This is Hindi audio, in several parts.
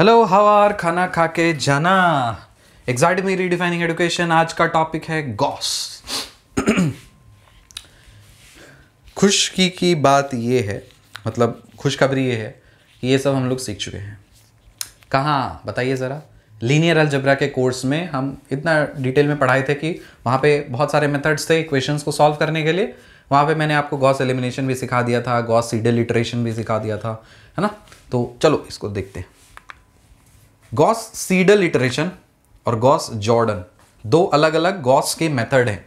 हेलो हाउ आर खाना खा के जाना एग्जाइट मी रीडिफाइनिंग एडुकेशन आज का टॉपिक है गॉस खुशकी की बात ये है मतलब खुशखबरी ये है कि ये सब हम लोग सीख चुके हैं कहाँ बताइए ज़रा लीनियर अलजबरा के कोर्स में हम इतना डिटेल में पढ़ाए थे कि वहाँ पे बहुत सारे मेथड्स थे इक्वेशंस को सॉल्व करने के लिए वहाँ पे मैंने आपको गॉस एलिमिनेशन भी सिखा दिया था गॉस सीडल इटरेशन भी सिखा दिया था है ना तो चलो इसको देखते हैं गॉस सीडल इटरेशन और गॉस जॉर्डन दो अलग अलग गॉस के मेथड हैं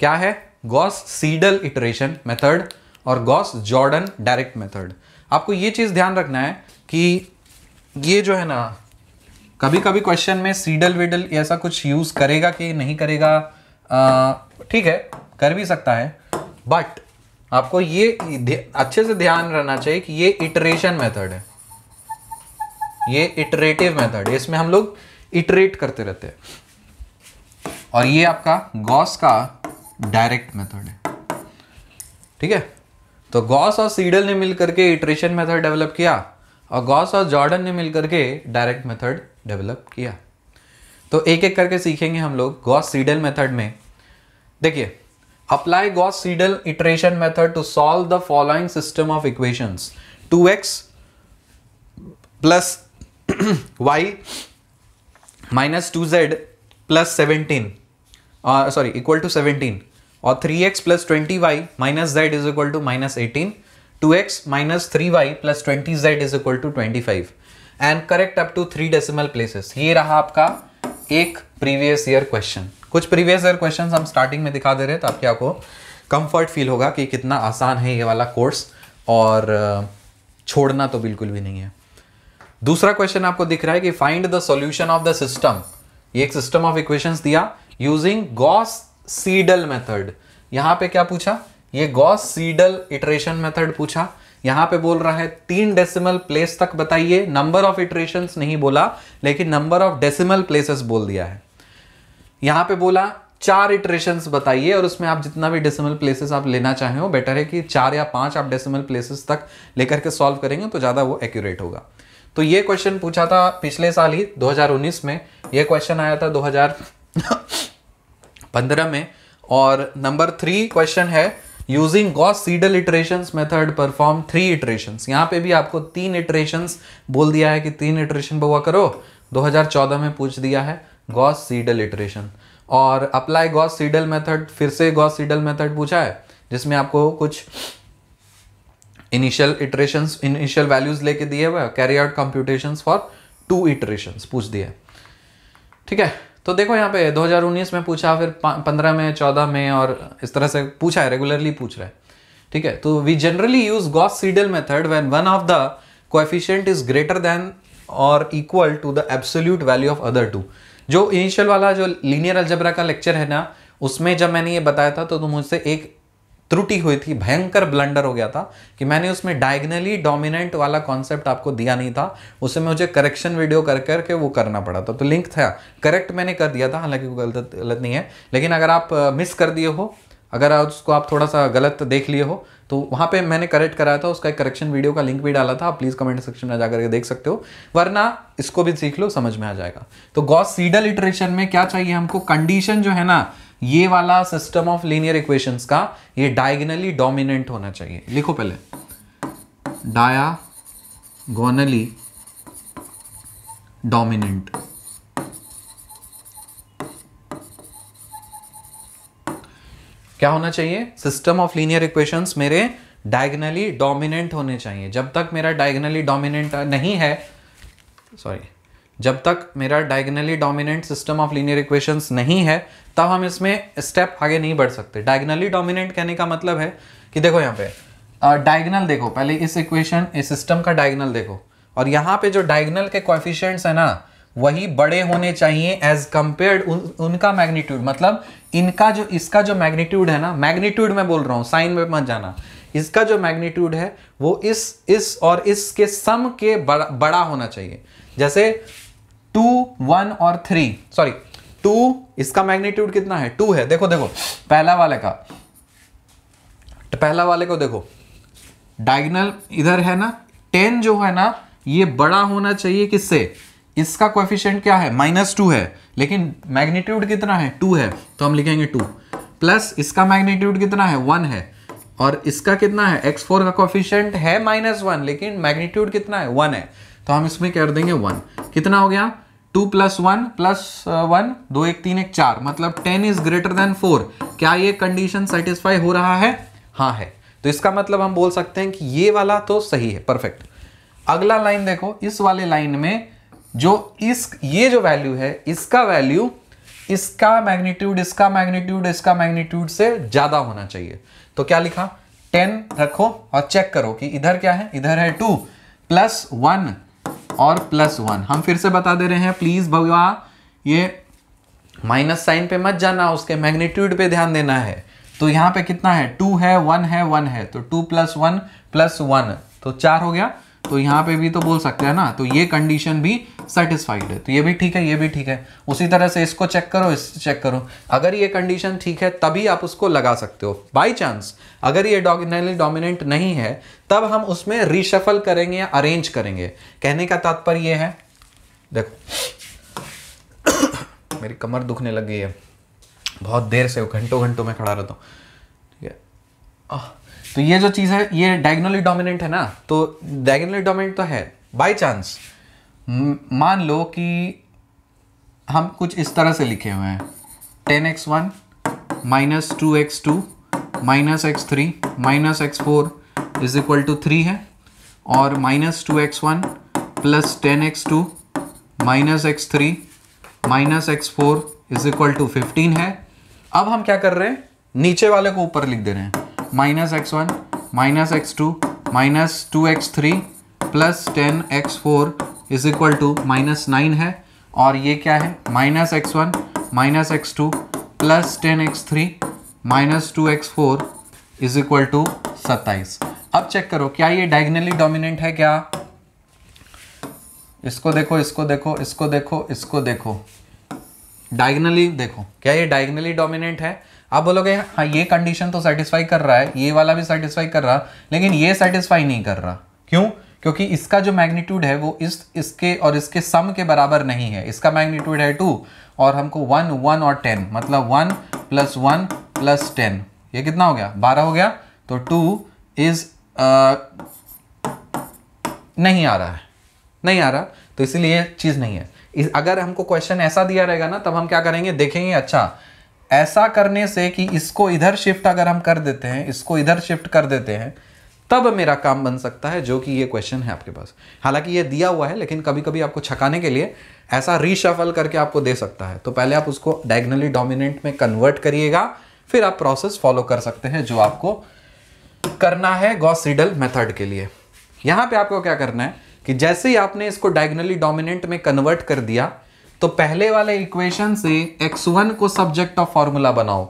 क्या है गॉस सीडल इटरेशन मेथड और गॉस जॉर्डन डायरेक्ट मेथड आपको ये चीज़ ध्यान रखना है कि ये जो है ना कभी कभी क्वेश्चन में सीडल विडल ऐसा कुछ यूज़ करेगा कि नहीं करेगा ठीक है कर भी सकता है बट आपको ये अच्छे से ध्यान रहना चाहिए कि ये इटरेशन मेथड है ये इटरेटिव मेथड है इसमें हम लोग इटरेट करते रहते हैं और ये आपका गॉस का डायरेक्ट मेथड है ठीक है तो गॉस और सीडल ने मिलकर के इटरेशन मेथड डेवलप किया और गॉस और जॉर्डन ने मिलकर के डायरेक्ट मेथड डेवलप किया तो एक एक करके सीखेंगे हम लोग गॉस सीडल मेथड में देखिए apply gauss Seidel iteration method to solve the following system of equations 2x plus y minus two z plus seventeen sorry equal to seventeen और three x plus twenty y minus z is equal to minus eighteen two x minus three y plus twenty z is equal to twenty five and correct up to three decimal places ये रहा आपका एक प्रीवियस ईयर क्वेश्चन कुछ प्रीवियस ईयर क्वेश्चन हम स्टार्टिंग में दिखा दे रहे हैं तो आपके आपको कंफर्ट फील होगा कि कितना आसान है ये वाला कोर्स और uh, छोड़ना तो बिल्कुल भी नहीं है दूसरा क्वेश्चन आपको दिख रहा है कि find the solution of the system ये एक सिस्टम ऑफ इक्वेशंस दिया यूजिंग गॉस सीडल मेथड यहां पे क्या पूछा ये गॉस सीडल इटरेशन मेथड पूछा यहां पे बोल रहा है तीन डेसिमल प्लेस तक बताइए नंबर ऑफ इटरेशन नहीं बोला लेकिन नंबर ऑफ डेसिमल प्लेसेस बोल दिया है यहां पे बोला चार इटरेशन बताइए और उसमें आप जितना भी डेसिमल प्लेसेस आप लेना चाहें हो बेटर है कि चार या पांच आप डेसिमल प्लेसेस तक लेकर के सॉल्व करेंगे तो ज़्यादा वो एक्यूरेट होगा तो ये क्वेश्चन पूछा था पिछले साल ही 2019 में ये क्वेश्चन आया था 2015 में और नंबर थ्री क्वेश्चन है using Gauss Seidel iteration method perform three iteration यहाँ पे भी आपको तीन इटरेशन बोल दिया है कि तीन इटरेशन बुआ करो 2014 में पूछ दिया है गॉस सीडल इटरेशन और अप्लाई गॉस सीडल मेथड फिर से गॉस सीडल मेथड पूछा है जिसमें आपको कुछ इनिशियल इटरेशन इनिशियल वैल्यूज लेके दिए हुए carry out computation for two iteration पूछ दिया ठीक है तो देखो यहाँ पे 2019 में पूछा फिर 15 में 14 में और इस तरह से पूछा है रेगुलरली पूछ रहा है ठीक है तो we generally use Gauss Seidel method when one of the coefficient is greater than और equal to the absolute value of other two जो इनिशियल वाला जो लीनियर अल्जबरा का लेक्चर है ना उसमें जब मैंने ये बताया था तो तुम मुझसे एक त्रुटि हुई थी भयंकर ब्लंडर हो गया था कि मैंने उसमें डायग्नली डोमिनेंट वाला कॉन्सेप्ट आपको दिया नहीं था उसे मुझे करेक्शन वीडियो कर करके वो करना पड़ा था तो लिंक था करेक्ट मैंने कर दिया था हालांकि वो गलत गलत नहीं है लेकिन अगर आप मिस कर दिए हो अगर उसको आप थोड़ा सा गलत देख लिए हो तो वहाँ पे मैंने करेक्ट कराया था उसका एक करेक्शन वीडियो का लिंक भी डाला था आप प्लीज़ कमेंट सेक्शन में जाकर के देख सकते हो वरना इसको भी सीख लो समझ में आ जाएगा तो गॉस सीडल इटरेशन में क्या चाहिए हमको कंडीशन जो है ना ये वाला सिस्टम ऑफ लीनियर इक्वेशंस का ये डायगनली डोमिनेंट होना चाहिए लिखो पहले डायागोनली डोमिनेंट क्या होना चाहिए सिस्टम ऑफ लीनियर इक्वेशंस मेरे डायगनली डोमिनेंट होने चाहिए जब तक मेरा डायगनली डोमिनेंट नहीं है सॉरी जब तक मेरा diagonally dominant system of linear equations नहीं है तब हम इसमें स्टेप आगे नहीं बढ़ सकते डायगनली डोमिनेंट कहने का मतलब है कि देखो यहाँ पे डायगनल देखो पहले इस इक्वेशन इस सिस्टम का डायगनल देखो और यहाँ पे जो डायगनल के कोएफिशिएंट्स है ना वही बड़े होने चाहिए एज कम्पेयर उन, उनका मैग्नीट्यूड मतलब इनका जो इसका जो मैग्नीट्यूड है ना मैग्नीट्यूड मैं बोल रहा हूँ साइन में मत जाना इसका जो मैग्नीट्यूड है वो इस इस और इसके सम के बड़ा बड़ा होना चाहिए जैसे टू वन और थ्री सॉरी टू इसका मैग्नीट्यूड कितना है टू है देखो देखो पहला वाले का तो पहला वाले को देखो डायगनल इधर है ना टेन जो है ना ये बड़ा होना चाहिए किससे इसका कोएफिशिएंट क्या है माइनस टू है लेकिन मैग्नीट्यूड कितना है टू है तो हम लिखेंगे टू प्लस इसका मैग्नीट्यूड कितना है वन है और इसका कितना है एक्स फोर का कोफिशियंट है माइनस वन लेकिन मैग्नीट्यूड कितना है वन है तो हम इसमें कर देंगे वन कितना हो गया two plus one plus one दो एक तीन एक चार मतलब ten is greater than four क्या ये कंडीशन सेटिस्फाई हो रहा है हाँ है तो इसका मतलब हम बोल सकते हैं कि ये वाला तो सही है परफेक्ट अगला लाइन देखो इस वाले लाइन में जो इस ये जो वैल्यू है इसका वैल्यू इसका मैग्नीट्यूड इसका मैग्नीट्यूड इसका मैग्नीट्यूड से ज्यादा होना चाहिए तो क्या लिखा टेन रखो और चेक करो कि इधर क्या है इधर है टू प्लस वन और प्लस वन हम फिर से बता दे रहे हैं प्लीज़ भगवा ये माइनस साइन पे मत जाना उसके मैग्नीट्यूड पे ध्यान देना है तो यहाँ पे कितना है टू है वन है वन है तो two plus one plus one तो चार हो गया तो यहाँ पे भी तो बोल सकते हैं ना तो ये कंडीशन भी सेटिस्फाइड है तो ये भी ठीक है ये भी ठीक है उसी तरह से इसको चेक करो इस चेक करो अगर ये कंडीशन ठीक है तभी आप उसको लगा सकते हो बाय चांस अगर ये डॉगनली डोमिनेंट नहीं है तब हम उसमें रिशफल करेंगे या अरेंज करेंगे कहने का तात्पर्य यह है देखो मेरी कमर दुखने लग गई है बहुत देर से घंटों घंटों में खड़ा रहता हूँ ठीक है तो ये जो चीज़ है ये डायगनली डोमिनेंट है ना तो डायगनली डोमिनेंट तो है बाय चांस मान लो कि हम कुछ इस तरह से लिखे हुए हैं ten x one minus two x two minus x three minus x four is equal to three है और minus two x one plus ten x two minus x three minus x four is equal to fifteen है अब हम क्या कर रहे हैं नीचे वाले को ऊपर लिख दे रहे हैं minus x one minus x two minus two x three plus ten x four is equal to minus nine है और ये क्या है minus x one minus x two plus ten x three minus two x four is equal to सत्ताईस अब चेक करो क्या ये डायगनली डोमिनेंट है क्या इसको देखो इसको देखो इसको देखो इसको देखो डायगनली देखो क्या ये डायगनली डोमिनेंट है आप बोलोगे हाँ ये कंडीशन तो सेटिस्फाई कर रहा है ये वाला भी सेटिस्फाई कर रहा लेकिन ये सेटिस्फाई नहीं कर रहा क्यों क्योंकि इसका जो मैग्नीट्यूड है वो इस इसके और इसके सम के बराबर नहीं है इसका मैग्नीट्यूड है टू और हमको वन वन और टेन मतलब one plus one plus ten ये कितना हो गया बारह हो गया तो टू इज नहीं आ रहा है नहीं आ रहा तो इसीलिए चीज़ नहीं है इस, अगर हमको क्वेश्चन ऐसा दिया रहेगा ना तब हम क्या करेंगे देखेंगे अच्छा ऐसा करने से कि इसको इधर शिफ्ट अगर हम कर देते हैं इसको इधर शिफ्ट कर देते हैं तब मेरा काम बन सकता है जो कि ये क्वेश्चन है आपके पास हालांकि ये दिया हुआ है लेकिन कभी कभी आपको छकाने के लिए ऐसा रीशफल करके आपको दे सकता है तो पहले आप उसको डायगनली डोमिनेंट में कन्वर्ट करिएगा फिर आप प्रोसेस फॉलो कर सकते हैं जो आपको करना है गॉसिडल मेथड के लिए यहां पे आपको क्या करना है कि जैसे ही आपने इसको डायगनली डोमिनेंट में कन्वर्ट कर दिया तो पहले वाले इक्वेशन से x1 को सब्जेक्ट ऑफ फॉर्मूला बनाओ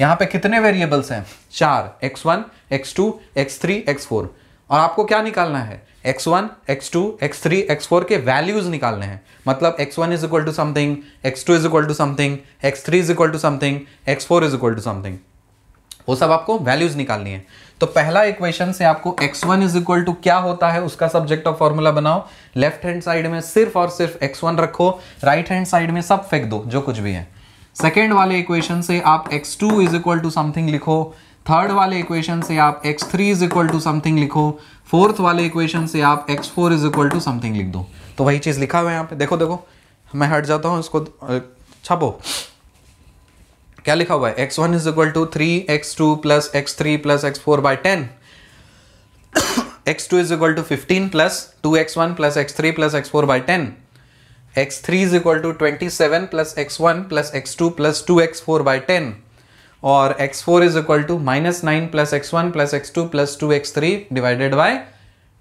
यहां पे कितने वेरिएबल्स हैं चार x1, x2, x3, x4 और आपको क्या निकालना है x1, x2, x3, x4 के वैल्यूज निकालने हैं मतलब x1 is equal to something x two is equal to something x three is equal to something x four is equal to something वो सब आपको वैल्यूज निकालनी है तो पहला इक्वेशन से आपको x1 one is equal to क्या होता है उसका सब्जेक्ट ऑफ फॉर्मूला बनाओ लेफ्ट हैंड साइड में सिर्फ और सिर्फ x1 रखो राइट हैंड साइड में सब फेंक दो जो कुछ भी है सेकेंड वाले इक्वेशन से आप x2 two is equal to something लिखो थर्ड वाले इक्वेशन से आप x3 three is equal to something लिखो फोर्थ वाले इक्वेशन से आप x4 four is equal to something लिख दो तो वही चीज़ लिखा हुआ है यहाँ पे देखो देखो मैं हट जाता हूँ इसको छापो क्या लिखा हुआ है x one is equal to three x two plus x three plus x four by ten x two is equal to fifteen plus two x one plus x three plus x four by ten x three is equal to twenty seven plus x one plus x two plus two x four by ten और x four is equal to minus nine plus x one plus x two plus two x three divided by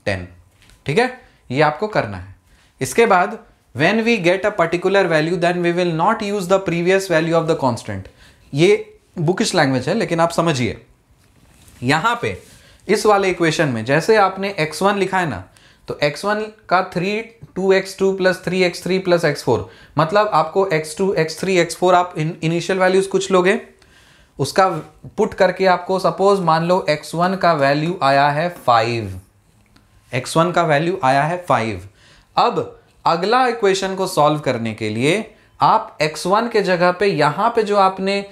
ten ठीक है ये आपको करना है इसके बाद when we get a particular value then we will not use the previous value of the constant ये बुकिश लैंग्वेज है लेकिन आप समझिए यहां पे इस वाले इक्वेशन में जैसे आपने x1 लिखा है ना तो x1 का 3 2x2 plus three x three plus x four मतलब आपको x2 x3 x4 आप इन इनिशियल वैल्यूज कुछ लोगे उसका पुट करके आपको सपोज मान लो x1 का वैल्यू आया है फाइव x1 का वैल्यू आया है फाइव अब अगला इक्वेशन को सॉल्व करने के लिए आप x1 के जगह पे यहां पे जो आपने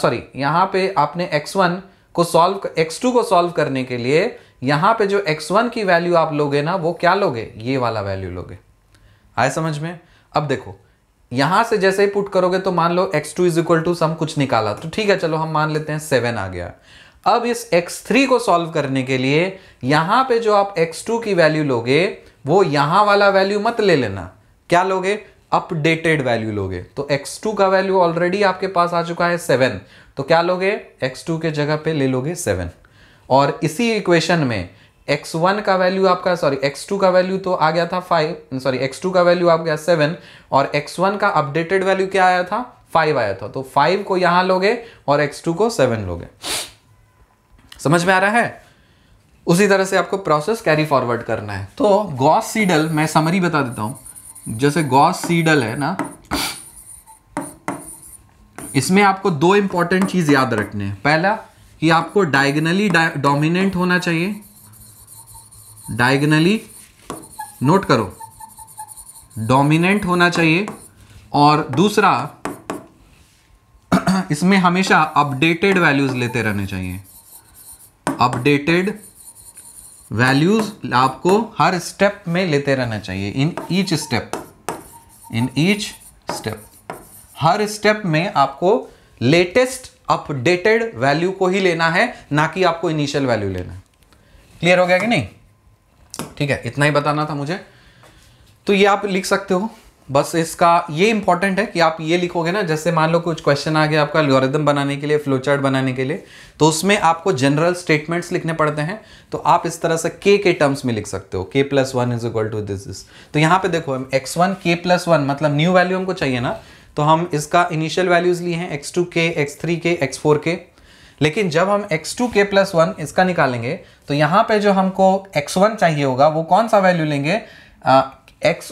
सॉरी यहाँ पे आपने x1 को सॉल्व x2 को सॉल्व करने के लिए यहाँ पे जो x1 की वैल्यू आप लोगे ना वो क्या लोगे ये वाला वैल्यू लोगे आए समझ में अब देखो यहाँ से जैसे ही पुट करोगे तो मान लो x2 two is equal to some कुछ निकाला तो ठीक है चलो हम मान लेते हैं सेवन आ गया अब इस x3 को सॉल्व करने के लिए यहाँ पे जो आप x2 की वैल्यू लोगे वो यहाँ वाला वैल्यू मत ले लेना क्या लोगे अपडेटेड वैल्यू लोगे तो x2 का वैल्यू ऑलरेडी आपके पास आ चुका है सेवन तो क्या लोगे x2 के जगह पे ले लोगे सेवन और इसी इक्वेशन में x1 का वैल्यू आपका सॉरी x2 का वैल्यू तो आ गया था फाइव सॉरी x2 का वैल्यू आ गया सेवन और x1 का अपडेटेड वैल्यू क्या आया था फाइव आया था तो फाइव को यहां लोगे और x2 को सेवन लोगे समझ में आ रहा है उसी तरह से आपको प्रोसेस कैरी फॉरवर्ड करना है तो गॉस सीडल मैं समरी बता देता हूं जैसे गॉस सीडल है ना इसमें आपको दो इंपॉर्टेंट चीज याद रखने हैं पहला कि आपको डायगनली डोमिनेंट होना चाहिए डायगनली नोट करो डोमिनेंट होना चाहिए और दूसरा इसमें हमेशा अपडेटेड वैल्यूज लेते रहने चाहिए अपडेटेड वैल्यूज आपको हर स्टेप में लेते रहना चाहिए in each step in each step हर स्टेप में आपको लेटेस्ट अपडेटेड वैल्यू को ही लेना है ना कि आपको इनिशियल वैल्यू लेना है क्लियर हो गया कि नहीं ठीक है इतना ही बताना था मुझे तो ये आप लिख सकते हो बस इसका ये इंपॉर्टेंट है कि आप ये लिखोगे ना जैसे मान लो कुछ क्वेश्चन आ गया आपका लोरिदम बनाने के लिए फ्लोचार्ट बनाने के लिए तो उसमें आपको जनरल स्टेटमेंट्स लिखने पड़ते हैं तो आप इस तरह से के के टर्म्स में लिख सकते हो के plus one is equal to this is तो यहाँ पे देखो हम एक्स वन के प्लस वन मतलब न्यू वैल्यू हमको चाहिए ना तो हम इसका इनिशियल वैल्यूज लिए हैं एक्स टू के एक्स थ्री के एक्स फोर के लेकिन जब हम एक्स टू के प्लस वन इसका निकालेंगे तो यहाँ पे जो हमको एक्स वन चाहिए होगा वो कौन सा वैल्यू लेंगे आ, x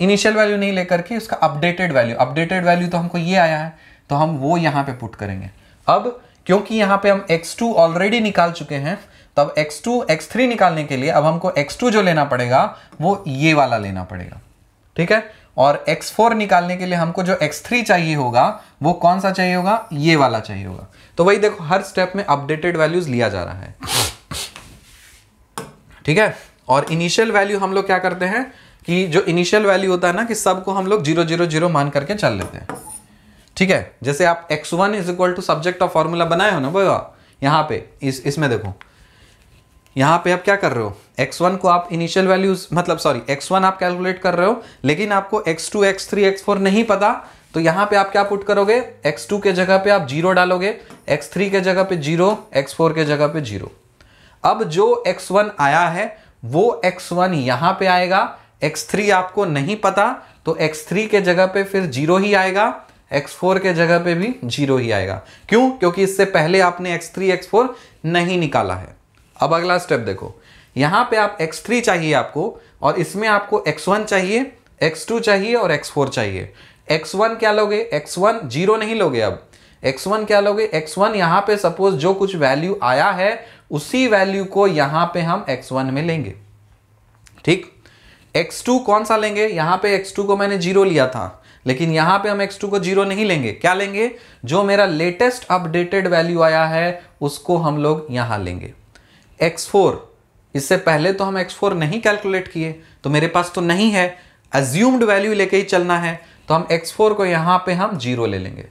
इनिशियल वैल्यू नहीं लेकर के उसका अपडेटेड वैल्यू अपडेटेड वैल्यू तो हमको ये आया है तो हम वो यहाँ पे पुट करेंगे अब क्योंकि यहाँ पे हम x2 ऑलरेडी निकाल चुके हैं तो अब x2 x3 निकालने के लिए अब हमको x2 जो लेना पड़ेगा वो ये वाला लेना पड़ेगा ठीक है और x4 निकालने के लिए हमको जो x3 चाहिए होगा वो कौन सा चाहिए होगा ये वाला चाहिए होगा तो वही देखो हर स्टेप में अपडेटेड वैल्यूज लिया जा रहा है ठीक है और इनिशियल वैल्यू हम लोग क्या करते हैं कि जो इनिशियल वैल्यू होता है ना कि सबको हम लोग जीरो जीरो जीरो मान करके चल लेते हैं ठीक है जैसे आप x one is equal to subject of formula बनाए हो ना बोला यहाँ पे इस इसमें देखो यहाँ पे आप क्या कर रहे हो x1 को आप इनिशियल वैल्यूज मतलब सॉरी x1 आप कैलकुलेट कर रहे हो लेकिन आपको x two x three x four नहीं पता तो यहाँ पे आप क्या पुट करोगे एक्स टू के जगह पे आप जीरो डालोगे एक्स थ्री के जगह पे जीरो एक्स फोर के जगह पे जीरो अब जो एक्स वन आया है वो एक्स वन यहाँ पे आएगा x3 आपको नहीं पता तो x3 के जगह पे फिर जीरो ही आएगा x4 के जगह पे भी जीरो ही आएगा क्यों क्योंकि इससे पहले आपने x3 x4 नहीं निकाला है अब अगला स्टेप देखो यहां पे आप x3 चाहिए आपको और इसमें आपको x1 चाहिए x2 चाहिए और x4 चाहिए x1 क्या लोगे x1 जीरो नहीं लोगे अब x1 क्या लोगे x1 यहां पर सपोज जो कुछ वैल्यू आया है उसी वैल्यू को यहां पे हम x1 में लेंगे ठीक x2 कौन सा लेंगे यहां पे x2 को मैंने जीरो लिया था लेकिन यहां पे हम x2 को जीरो नहीं लेंगे क्या लेंगे जो मेरा लेटेस्ट अपडेटेड वैल्यू आया है उसको हम लोग यहाँ लेंगे x4 इससे पहले तो हम x4 नहीं कैलकुलेट किए तो मेरे पास तो नहीं है एज्यूम्ड वैल्यू लेके ही चलना है तो हम x4 को यहाँ पे हम जीरो ले लेंगे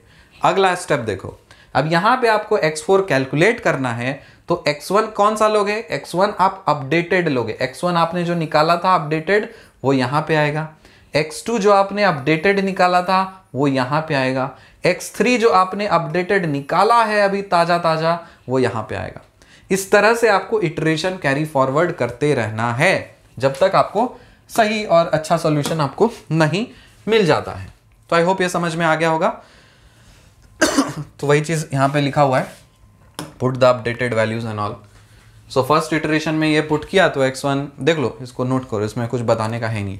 अगला स्टेप देखो अब यहाँ पे आपको x4 कैलकुलेट करना है तो x1 कौन सा लोगे x1 आप अपडेटेड लोगे x1 आपने जो निकाला था अपडेटेड वो यहां पे आएगा x2 जो आपने अपडेटेड निकाला था वो यहां पे आएगा x3 जो आपने अपडेटेड निकाला है अभी ताज़ा ताज़ा वो यहां पे आएगा इस तरह से आपको इटरेशन कैरी फॉरवर्ड करते रहना है जब तक आपको सही और अच्छा सोल्यूशन आपको नहीं मिल जाता है तो आई होप ये समझ में आ गया होगा तो वही चीज़ यहां पे लिखा हुआ है put the updated values and all so first iteration में ये पुट किया तो एक्स वन देख लो इसको नोट करो इसमें कुछ बताने का है नहीं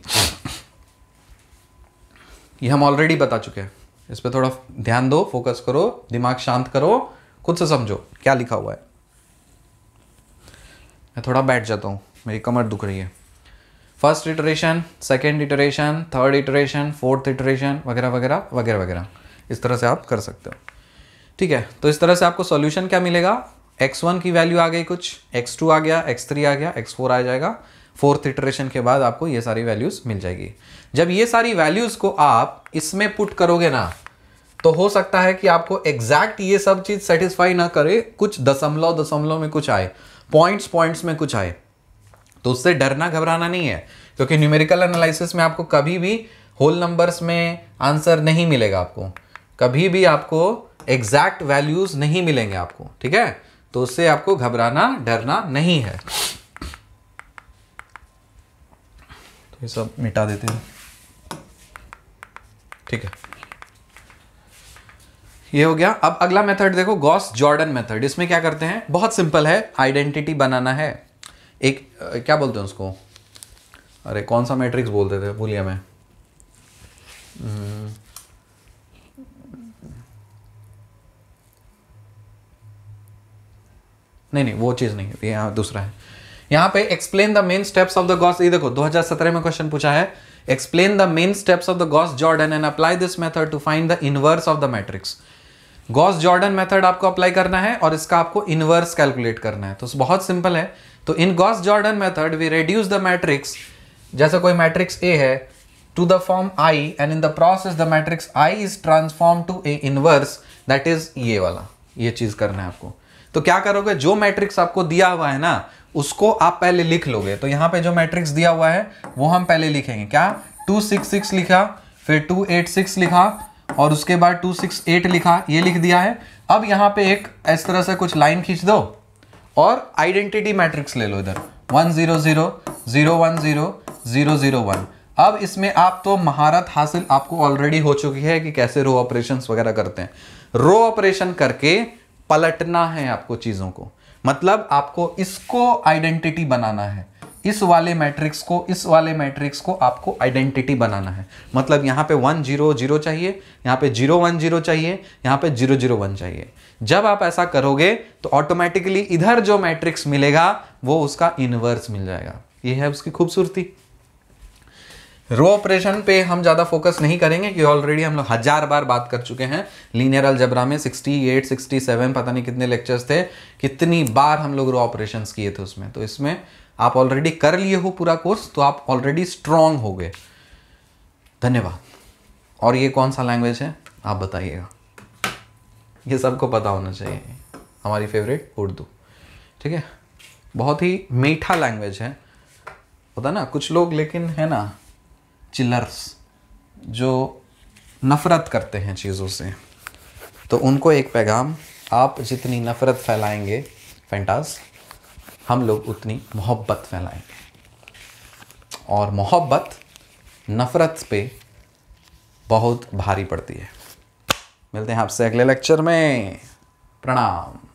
ये हम ऑलरेडी बता चुके हैं इस पर थोड़ा ध्यान दो फोकस करो दिमाग शांत करो खुद से समझो क्या लिखा हुआ है मैं थोड़ा बैठ जाता हूँ मेरी कमर दुख रही है first iteration second iteration third iteration fourth iteration वगैरह वगैरह वगैरह वगैरह इस तरह से आप कर सकते हो ठीक है तो इस तरह से आपको सॉल्यूशन क्या मिलेगा x1 की वैल्यू आ गई कुछ x2 आ गया x3 आ गया x4 आ जाएगा फोर्थ इटरेशन के बाद आपको ये सारी वैल्यूज़ मिल जाएगी जब ये सारी वैल्यूज़ को आप इसमें पुट करोगे ना तो हो सकता है कि आपको एग्जैक्ट ये सब चीज़ सेटिस्फाई ना करे कुछ दशमलव दशमलव में कुछ आए पॉइंट्स पॉइंट्स में कुछ आए तो उससे डरना घबराना नहीं है क्योंकि न्यूमेरिकल एनालिसिस में आपको कभी भी होल नंबर्स में आंसर नहीं मिलेगा आपको कभी भी आपको एग्जैक्ट वैल्यूज़ नहीं मिलेंगे आपको ठीक है तो उससे आपको घबराना डरना नहीं है तो ये सब मिटा देते हैं ठीक है ये हो गया अब अगला मेथड देखो गॉस जॉर्डन मेथड इसमें क्या करते हैं बहुत सिंपल है आइडेंटिटी बनाना है एक क्या बोलते हैं उसको अरे कौन सा मैट्रिक्स बोलते थे भूलिया मैं हम्म। नहीं नहीं वो चीज़ नहीं है यहाँ दूसरा है यहाँ पे explain the main steps of the Gauss ये देखो 2017 में क्वेश्चन पूछा है explain the main steps of the Gauss Jordan and apply this method to find the inverse of the matrix Gauss Jordan method आपको अप्लाई करना है और इसका आपको इनवर्स कैलकुलेट करना है तो बहुत सिंपल है तो in Gauss Jordan method we reduce the matrix जैसे कोई मैट्रिक्स ए है to the form I and in the process the matrix I is transform to A inverse that is ये वाला ये चीज़ करना है आपको तो क्या करोगे जो मैट्रिक्स आपको दिया हुआ है ना उसको आप पहले लिख लोगे तो यहाँ पे जो मैट्रिक्स दिया हुआ है वो हम पहले लिखेंगे क्या टू सिक्स सिक्स लिखा फिर टू एट सिक्स लिखा और उसके बाद टू सिक्स एट लिखा ये लिख दिया है अब यहाँ पे एक इस तरह से कुछ लाइन खींच दो और आइडेंटिटी मैट्रिक्स ले लो इधर one zero zero zero one zero zero zero one अब इसमें आप तो महारत हासिल आपको ऑलरेडी हो चुकी है कि कैसे रो ऑपरेशन वगैरह करते हैं रो ऑपरेशन करके पलटना है आपको चीज़ों को मतलब आपको इसको आइडेंटिटी बनाना है इस वाले मैट्रिक्स को इस वाले मैट्रिक्स को आपको आइडेंटिटी बनाना है मतलब यहाँ पे वन जीरो जीरो चाहिए यहाँ पे जीरो वन जीरो चाहिए यहाँ पे जीरो जीरो वन चाहिए जब आप ऐसा करोगे तो ऑटोमेटिकली इधर जो मैट्रिक्स मिलेगा वो उसका इनवर्स मिल जाएगा ये है उसकी खूबसूरती रो ऑपरेशन पे हम ज़्यादा फोकस नहीं करेंगे क्योंकि ऑलरेडी हम लोग हज़ार बार बात कर चुके हैं लीनियर अलजबरा में 68, 67 पता नहीं कितने लेक्चर्स थे कितनी बार हम लोग रो ऑपरेशंस किए थे उसमें तो इसमें आप ऑलरेडी कर लिए हो पूरा कोर्स तो आप ऑलरेडी स्ट्रांग हो गए धन्यवाद और ये कौन सा लैंग्वेज है आप बताइएगा ये सबको पता होना चाहिए हमारी फेवरेट उर्दू ठीक है बहुत ही मीठा लैंग्वेज है पता ना कुछ लोग लेकिन है ना चिलर्स जो नफ़रत करते हैं चीज़ों से तो उनको एक पैगाम आप जितनी नफ़रत फैलाएंगे फैंटास हम लोग उतनी मोहब्बत फैलाएंगे और मोहब्बत नफ़रत पे बहुत भारी पड़ती है मिलते हैं आपसे अगले लेक्चर में प्रणाम